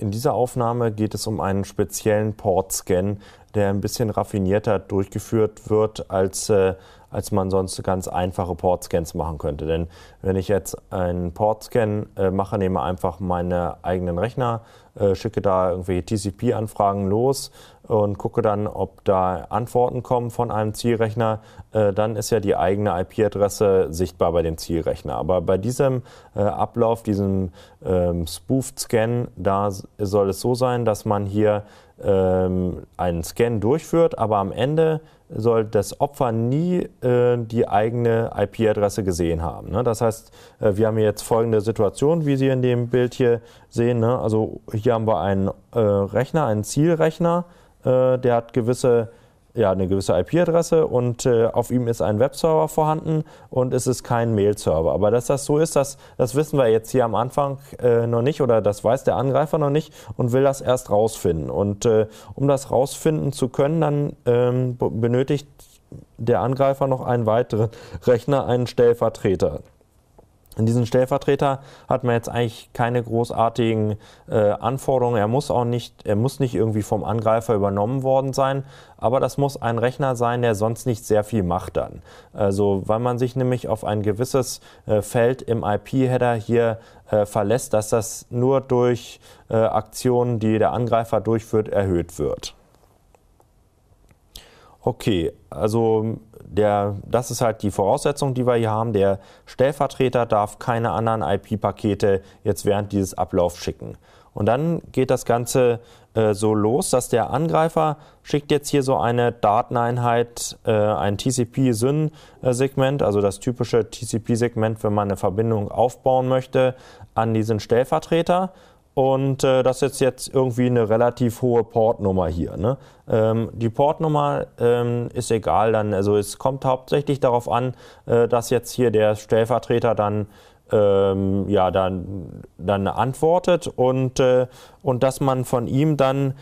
In dieser Aufnahme geht es um einen speziellen Port-Scan, der ein bisschen raffinierter durchgeführt wird als äh, als man sonst ganz einfache Portscans machen könnte. Denn wenn ich jetzt einen Portscan äh, mache, nehme einfach meine eigenen Rechner, äh, schicke da irgendwelche TCP-Anfragen los und gucke dann, ob da Antworten kommen von einem Zielrechner, äh, dann ist ja die eigene IP-Adresse sichtbar bei dem Zielrechner. Aber bei diesem äh, Ablauf, diesem ähm, Spoofed-Scan, da soll es so sein, dass man hier ähm, einen Scan durchführt, aber am Ende soll das Opfer nie äh, die eigene IP-Adresse gesehen haben. Ne? Das heißt, äh, wir haben jetzt folgende Situation, wie Sie in dem Bild hier sehen. Ne? Also hier haben wir einen äh, Rechner, einen Zielrechner, äh, der hat gewisse ja, eine gewisse IP-Adresse und äh, auf ihm ist ein Webserver vorhanden und es ist kein Mail-Server. Aber dass das so ist, das, das wissen wir jetzt hier am Anfang äh, noch nicht oder das weiß der Angreifer noch nicht und will das erst rausfinden. Und äh, um das rausfinden zu können, dann ähm, benötigt der Angreifer noch einen weiteren Rechner, einen Stellvertreter. In diesen Stellvertreter hat man jetzt eigentlich keine großartigen äh, Anforderungen. Er muss auch nicht, er muss nicht irgendwie vom Angreifer übernommen worden sein, aber das muss ein Rechner sein, der sonst nicht sehr viel macht dann. Also weil man sich nämlich auf ein gewisses äh, Feld im IP-Header hier äh, verlässt, dass das nur durch äh, Aktionen, die der Angreifer durchführt, erhöht wird. Okay, also der, das ist halt die Voraussetzung, die wir hier haben. Der Stellvertreter darf keine anderen IP-Pakete jetzt während dieses Ablaufs schicken. Und dann geht das Ganze äh, so los, dass der Angreifer schickt jetzt hier so eine Dateneinheit, äh, ein TCP-SYN-Segment, also das typische TCP-Segment, wenn man eine Verbindung aufbauen möchte, an diesen Stellvertreter. Und äh, das ist jetzt irgendwie eine relativ hohe Portnummer hier. Ne? Ähm, die Portnummer ähm, ist egal dann. Also es kommt hauptsächlich darauf an, äh, dass jetzt hier der Stellvertreter dann ähm, ja dann dann antwortet und äh, und dass man von ihm dann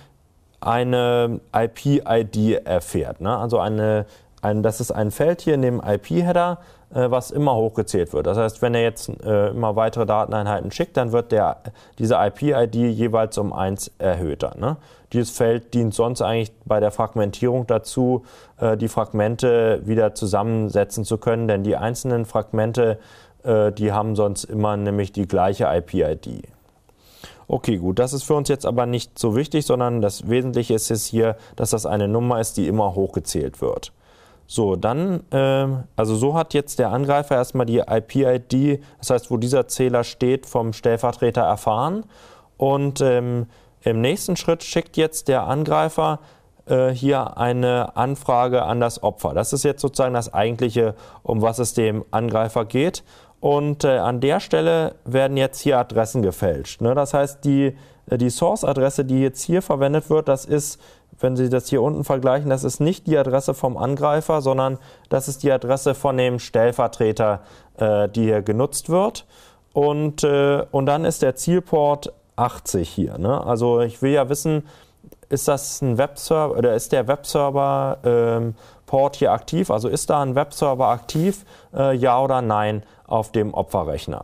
eine IP-ID erfährt. Ne? Also eine ein, das ist ein Feld hier in dem IP-Header, äh, was immer hochgezählt wird. Das heißt, wenn er jetzt äh, immer weitere Dateneinheiten schickt, dann wird der, diese IP-ID jeweils um 1 erhöht. Ne? Dieses Feld dient sonst eigentlich bei der Fragmentierung dazu, äh, die Fragmente wieder zusammensetzen zu können, denn die einzelnen Fragmente, äh, die haben sonst immer nämlich die gleiche IP-ID. Okay, gut, das ist für uns jetzt aber nicht so wichtig, sondern das Wesentliche ist es hier, dass das eine Nummer ist, die immer hochgezählt wird. So, dann, ähm, also so hat jetzt der Angreifer erstmal die IP-ID, das heißt, wo dieser Zähler steht, vom Stellvertreter erfahren. Und ähm, im nächsten Schritt schickt jetzt der Angreifer äh, hier eine Anfrage an das Opfer. Das ist jetzt sozusagen das eigentliche, um was es dem Angreifer geht. Und äh, an der Stelle werden jetzt hier Adressen gefälscht. Ne? Das heißt, die äh, die Source-Adresse, die jetzt hier verwendet wird, das ist, wenn Sie das hier unten vergleichen, das ist nicht die Adresse vom Angreifer, sondern das ist die Adresse von dem Stellvertreter, äh, die hier genutzt wird. Und, äh, und dann ist der Zielport 80 hier. Ne? Also ich will ja wissen, ist das ein Webserver oder ist der Webserver ähm, Port hier aktiv? Also ist da ein Webserver aktiv? Äh, ja oder nein auf dem Opferrechner?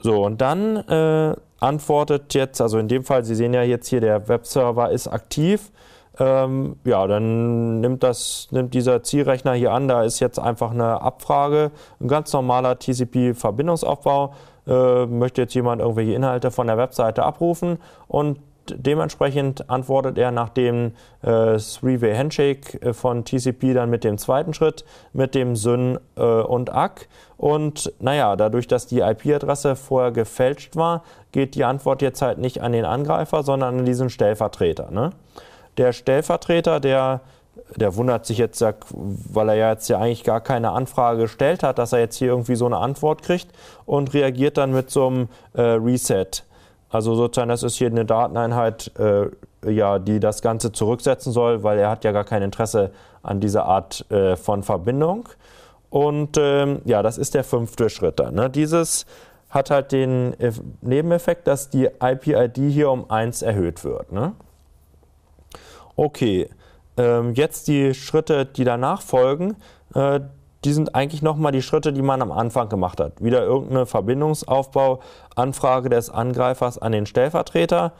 So, und dann äh, antwortet jetzt, also in dem Fall, Sie sehen ja jetzt hier, der Webserver ist aktiv. Ähm, ja, dann nimmt, das, nimmt dieser Zielrechner hier an, da ist jetzt einfach eine Abfrage, ein ganz normaler TCP-Verbindungsaufbau. Äh, möchte jetzt jemand irgendwelche Inhalte von der Webseite abrufen und dementsprechend antwortet er nach dem äh, Three-Way Handshake äh, von TCP dann mit dem zweiten Schritt, mit dem SYN äh, und ACK. Und naja, dadurch, dass die IP-Adresse vorher gefälscht war, geht die Antwort jetzt halt nicht an den Angreifer, sondern an diesen Stellvertreter. Ne? Der Stellvertreter, der der wundert sich jetzt, weil er ja jetzt ja eigentlich gar keine Anfrage gestellt hat, dass er jetzt hier irgendwie so eine Antwort kriegt und reagiert dann mit so einem äh, Reset. Also sozusagen, das ist hier eine Dateneinheit, äh, ja, die das Ganze zurücksetzen soll, weil er hat ja gar kein Interesse an dieser Art äh, von Verbindung. Und ähm, ja, das ist der fünfte Schritt dann. Ne? Dieses hat halt den Nebeneffekt, dass die IP-ID hier um 1 erhöht wird. Ne? Okay, ähm, jetzt die Schritte, die danach folgen. Äh, die sind eigentlich nochmal die Schritte, die man am Anfang gemacht hat. Wieder irgendeine Verbindungsaufbauanfrage des Angreifers an den Stellvertreter.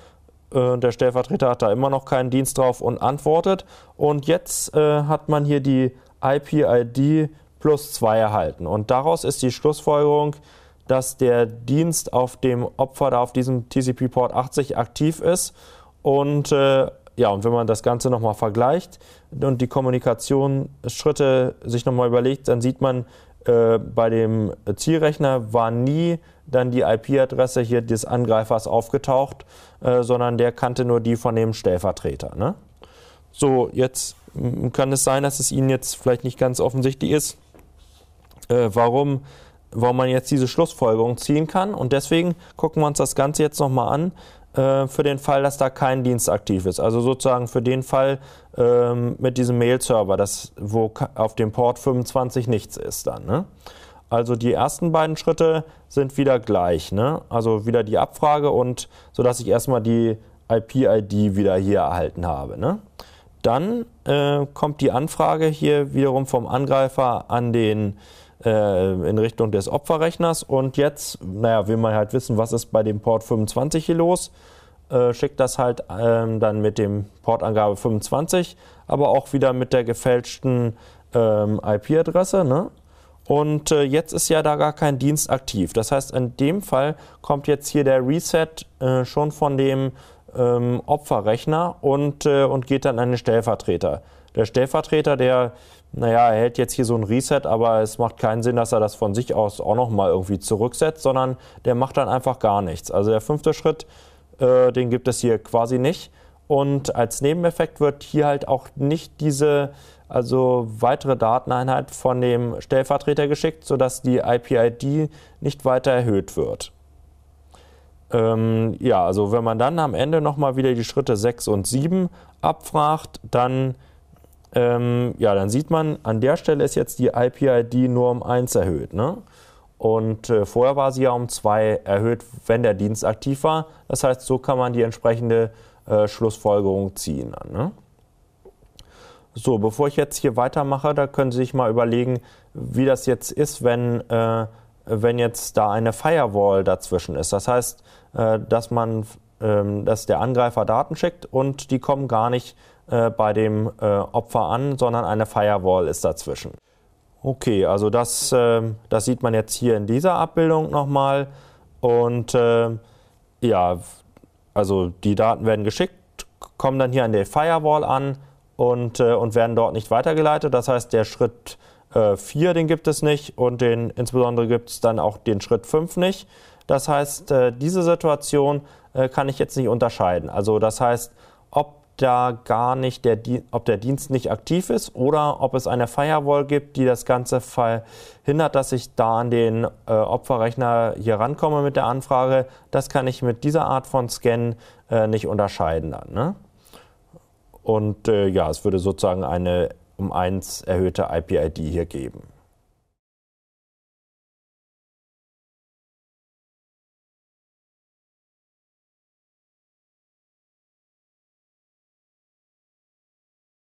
Äh, der Stellvertreter hat da immer noch keinen Dienst drauf und antwortet. Und jetzt äh, hat man hier die IP-ID plus 2 erhalten. Und daraus ist die Schlussfolgerung, dass der Dienst auf dem Opfer da auf diesem TCP-Port 80 aktiv ist und äh, ja, und wenn man das Ganze nochmal vergleicht und die Kommunikationsschritte sich nochmal überlegt, dann sieht man, äh, bei dem Zielrechner war nie dann die IP-Adresse hier des Angreifers aufgetaucht, äh, sondern der kannte nur die von dem Stellvertreter. Ne? So, jetzt kann es sein, dass es Ihnen jetzt vielleicht nicht ganz offensichtlich ist, äh, warum, warum man jetzt diese Schlussfolgerung ziehen kann. Und deswegen gucken wir uns das Ganze jetzt nochmal an äh, für den Fall, dass da kein Dienst aktiv ist. Also sozusagen für den Fall ähm, mit diesem Mail-Server, wo auf dem Port 25 nichts ist dann. Ne? Also die ersten beiden Schritte sind wieder gleich. Ne? Also wieder die Abfrage und sodass ich erstmal die IP-ID wieder hier erhalten habe. Ne? Dann äh, kommt die Anfrage hier wiederum vom Angreifer an den äh, in Richtung des Opferrechners. Und jetzt, naja, will man halt wissen, was ist bei dem Port 25 hier los. Äh, schickt das halt ähm, dann mit dem Portangabe 25, aber auch wieder mit der gefälschten ähm, IP-Adresse. Ne? Und äh, jetzt ist ja da gar kein Dienst aktiv. Das heißt, in dem Fall kommt jetzt hier der Reset äh, schon von dem ähm, Opferrechner und, äh, und geht dann an den Stellvertreter. Der Stellvertreter, der naja, er hält jetzt hier so ein Reset, aber es macht keinen Sinn, dass er das von sich aus auch nochmal irgendwie zurücksetzt, sondern der macht dann einfach gar nichts. Also der fünfte Schritt, äh, den gibt es hier quasi nicht. Und als Nebeneffekt wird hier halt auch nicht diese also weitere Dateneinheit von dem Stellvertreter geschickt, sodass die IP-ID nicht weiter erhöht wird. Ähm, ja, also wenn man dann am Ende nochmal wieder die Schritte 6 und 7 abfragt, dann ähm, ja, dann sieht man, an der Stelle ist jetzt die IP-ID nur um 1 erhöht. Ne? Und äh, vorher war sie ja um 2 erhöht, wenn der Dienst aktiv war. Das heißt, so kann man die entsprechende äh, Schlussfolgerung ziehen. ne? So, bevor ich jetzt hier weitermache, da können Sie sich mal überlegen, wie das jetzt ist, wenn, äh, wenn jetzt da eine Firewall dazwischen ist. Das heißt, äh, dass man ähm, dass der Angreifer Daten schickt und die kommen gar nicht äh, bei dem äh, Opfer an, sondern eine Firewall ist dazwischen. Okay, also das, äh, das sieht man jetzt hier in dieser Abbildung nochmal. Und ähm, ja, also die Daten werden geschickt, kommen dann hier an der Firewall an und, äh, und werden dort nicht weitergeleitet. Das heißt, der Schritt 4, äh, den gibt es nicht und den, insbesondere gibt es dann auch den Schritt 5 nicht. Das heißt, diese Situation kann ich jetzt nicht unterscheiden. Also das heißt, ob da gar nicht der, ob der Dienst nicht aktiv ist oder ob es eine Firewall gibt, die das Ganze verhindert, dass ich da an den äh, Opferrechner hier rankomme mit der Anfrage. Das kann ich mit dieser Art von Scan äh, nicht unterscheiden dann. Ne? Und äh, ja, es würde sozusagen eine um eins erhöhte IP-ID hier geben.